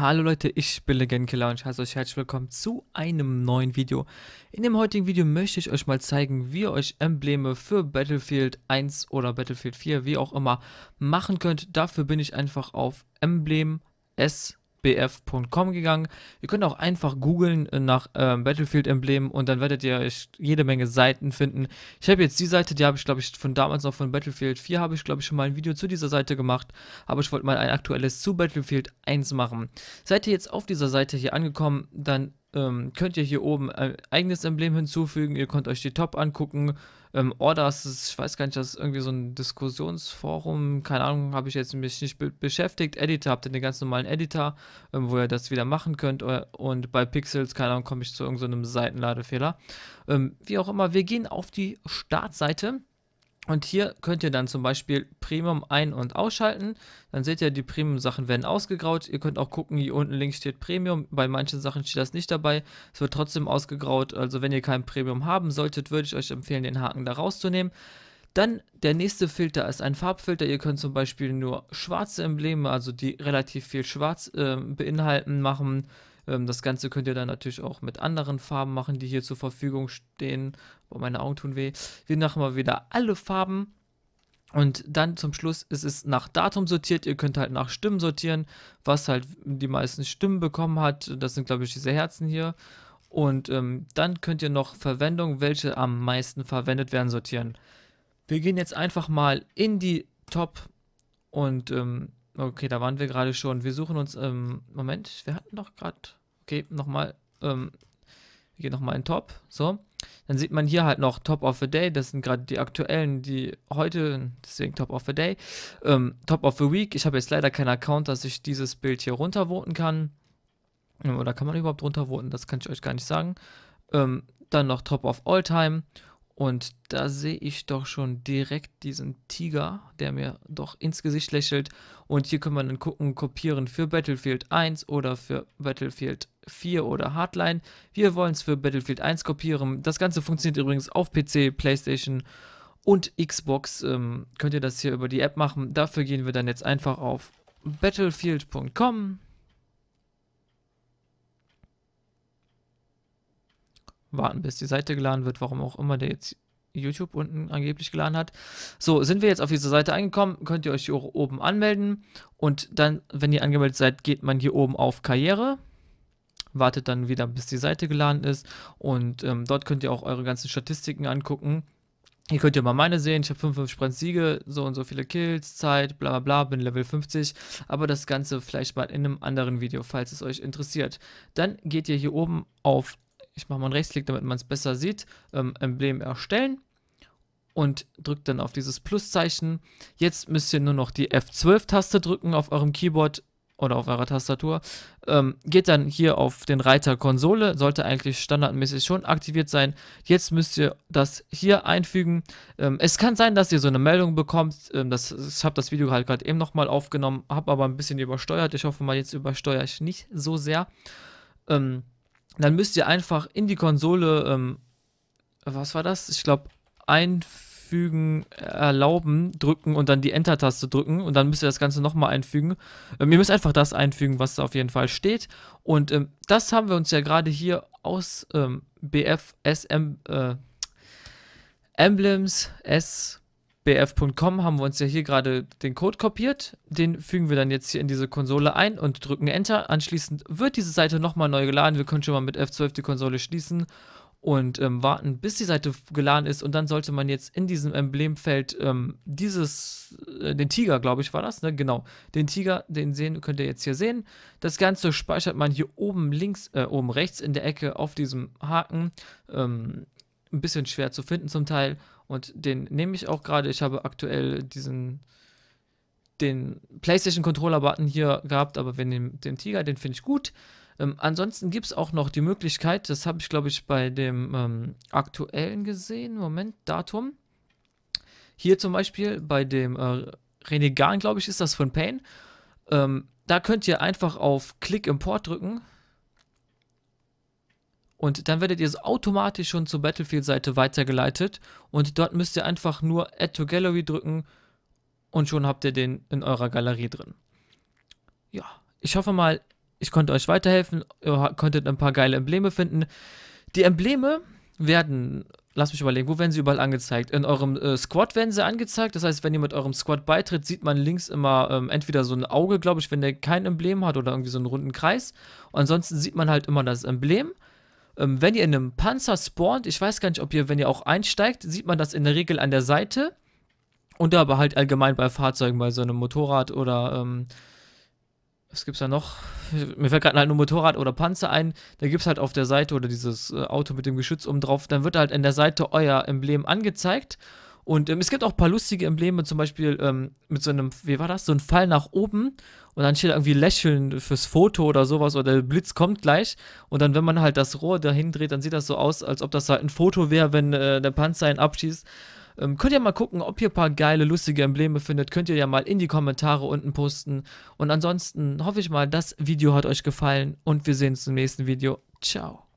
Hallo Leute, ich bin Legendkiller und ich heiße euch herzlich willkommen zu einem neuen Video. In dem heutigen Video möchte ich euch mal zeigen, wie ihr euch Embleme für Battlefield 1 oder Battlefield 4, wie auch immer, machen könnt. Dafür bin ich einfach auf Emblem S bf.com gegangen. Ihr könnt auch einfach googeln äh, nach ähm, Battlefield Emblem und dann werdet ihr jede Menge Seiten finden. Ich habe jetzt die Seite, die habe ich glaube ich von damals noch von Battlefield 4 habe ich glaube ich schon mal ein Video zu dieser Seite gemacht, aber ich wollte mal ein aktuelles zu Battlefield 1 machen. Seid ihr jetzt auf dieser Seite hier angekommen, dann ähm, könnt ihr hier oben ein eigenes Emblem hinzufügen. Ihr könnt euch die Top angucken. Ähm, Orders, ist, ich weiß gar nicht, das ist irgendwie so ein Diskussionsforum. Keine Ahnung, habe ich jetzt mich nicht be beschäftigt. Editor habt ihr den ganz normalen Editor, ähm, wo ihr das wieder machen könnt. Äh, und bei Pixels, keine Ahnung, komme ich zu irgendeinem so Seitenladefehler. Ähm, wie auch immer, wir gehen auf die Startseite. Und hier könnt ihr dann zum Beispiel Premium ein- und ausschalten. Dann seht ihr, die Premium-Sachen werden ausgegraut. Ihr könnt auch gucken, hier unten links steht Premium. Bei manchen Sachen steht das nicht dabei. Es wird trotzdem ausgegraut. Also wenn ihr kein Premium haben solltet, würde ich euch empfehlen, den Haken da rauszunehmen. Dann der nächste Filter ist ein Farbfilter. Ihr könnt zum Beispiel nur schwarze Embleme, also die relativ viel Schwarz äh, beinhalten, machen. Ähm, das Ganze könnt ihr dann natürlich auch mit anderen Farben machen, die hier zur Verfügung stehen. Boah, meine Augen tun weh. Wir machen mal wieder alle Farben. Und dann zum Schluss ist es nach Datum sortiert. Ihr könnt halt nach Stimmen sortieren, was halt die meisten Stimmen bekommen hat. Das sind, glaube ich, diese Herzen hier. Und ähm, dann könnt ihr noch Verwendung, welche am meisten verwendet werden, sortieren. Wir gehen jetzt einfach mal in die Top und ähm, okay, da waren wir gerade schon. Wir suchen uns, ähm, Moment, wir hatten doch gerade okay, nochmal, ähm, wir gehen nochmal in Top, so. Dann sieht man hier halt noch Top of the Day, das sind gerade die aktuellen, die heute, deswegen Top of the Day. Ähm, Top of the Week, ich habe jetzt leider keinen Account, dass ich dieses Bild hier runtervoten kann. Ähm, oder kann man überhaupt runtervoten, das kann ich euch gar nicht sagen. Ähm, dann noch Top of All Time und da sehe ich doch schon direkt diesen Tiger, der mir doch ins Gesicht lächelt. Und hier können wir dann gucken, kopieren für Battlefield 1 oder für Battlefield 4 oder Hardline. Wir wollen es für Battlefield 1 kopieren. Das Ganze funktioniert übrigens auf PC, Playstation und Xbox. Ähm, könnt ihr das hier über die App machen. Dafür gehen wir dann jetzt einfach auf battlefield.com warten, bis die Seite geladen wird, warum auch immer der jetzt YouTube unten angeblich geladen hat. So, sind wir jetzt auf diese Seite angekommen, könnt ihr euch hier oben anmelden und dann, wenn ihr angemeldet seid, geht man hier oben auf Karriere, wartet dann wieder, bis die Seite geladen ist und ähm, dort könnt ihr auch eure ganzen Statistiken angucken. Hier könnt ihr mal meine sehen, ich habe 55 5 Sprint Siege, so und so viele Kills, Zeit, bla bla bla, bin Level 50, aber das Ganze vielleicht mal in einem anderen Video, falls es euch interessiert. Dann geht ihr hier oben auf ich mache mal einen Rechtsklick, damit man es besser sieht. Ähm, Emblem erstellen und drückt dann auf dieses Pluszeichen. Jetzt müsst ihr nur noch die F12-Taste drücken auf eurem Keyboard oder auf eurer Tastatur. Ähm, geht dann hier auf den Reiter Konsole, sollte eigentlich standardmäßig schon aktiviert sein. Jetzt müsst ihr das hier einfügen. Ähm, es kann sein, dass ihr so eine Meldung bekommt. Ähm, das, ich habe das Video halt gerade eben nochmal aufgenommen, habe aber ein bisschen übersteuert. Ich hoffe mal, jetzt übersteuere ich nicht so sehr. Ähm, dann müsst ihr einfach in die Konsole, ähm, was war das? Ich glaube, einfügen, erlauben, drücken und dann die Enter-Taste drücken und dann müsst ihr das Ganze nochmal einfügen. Ähm, ihr müsst einfach das einfügen, was da auf jeden Fall steht. Und ähm, das haben wir uns ja gerade hier aus BFSM ähm, äh, Emblems S bf.com haben wir uns ja hier gerade den Code kopiert. Den fügen wir dann jetzt hier in diese Konsole ein und drücken Enter. Anschließend wird diese Seite nochmal neu geladen. Wir können schon mal mit F12 die Konsole schließen und ähm, warten, bis die Seite geladen ist. Und dann sollte man jetzt in diesem Emblemfeld ähm, dieses, äh, den Tiger, glaube ich, war das, ne? Genau, den Tiger, den sehen, könnt ihr jetzt hier sehen. Das Ganze speichert man hier oben links, äh, oben rechts in der Ecke auf diesem Haken. Ähm, ein bisschen schwer zu finden zum Teil. Und den nehme ich auch gerade. Ich habe aktuell diesen den PlayStation Controller Button hier gehabt, aber wenn den, den Tiger, den finde ich gut. Ähm, ansonsten gibt es auch noch die Möglichkeit, das habe ich glaube ich bei dem ähm, aktuellen gesehen, Moment, Datum. Hier zum Beispiel bei dem äh, Renegan, glaube ich, ist das von Pain. Ähm, da könnt ihr einfach auf Click Import drücken und dann werdet ihr so automatisch schon zur Battlefield-Seite weitergeleitet. Und dort müsst ihr einfach nur Add to Gallery drücken und schon habt ihr den in eurer Galerie drin. Ja, ich hoffe mal, ich konnte euch weiterhelfen, ihr konntet ein paar geile Embleme finden. Die Embleme werden, lass mich überlegen, wo werden sie überall angezeigt? In eurem äh, Squad werden sie angezeigt, das heißt, wenn ihr mit eurem Squad beitritt, sieht man links immer ähm, entweder so ein Auge, glaube ich, wenn der kein Emblem hat oder irgendwie so einen runden Kreis. Und ansonsten sieht man halt immer das Emblem ähm, wenn ihr in einem Panzer spawnt, ich weiß gar nicht, ob ihr, wenn ihr auch einsteigt, sieht man das in der Regel an der Seite. Und aber halt allgemein bei Fahrzeugen, bei so einem Motorrad oder ähm, was gibt's da noch? Mir fällt gerade halt nur Motorrad oder Panzer ein. Da gibt's halt auf der Seite oder dieses äh, Auto mit dem Geschütz oben drauf. Dann wird halt an der Seite euer Emblem angezeigt. Und ähm, es gibt auch ein paar lustige Embleme, zum Beispiel ähm, mit so einem, wie war das, so ein Fall nach oben und dann steht irgendwie Lächeln fürs Foto oder sowas oder der Blitz kommt gleich und dann, wenn man halt das Rohr dahin dreht, dann sieht das so aus, als ob das halt ein Foto wäre, wenn äh, der Panzer ihn abschießt. Ähm, könnt ihr mal gucken, ob ihr ein paar geile, lustige Embleme findet. Könnt ihr ja mal in die Kommentare unten posten. Und ansonsten hoffe ich mal, das Video hat euch gefallen und wir sehen uns im nächsten Video. Ciao.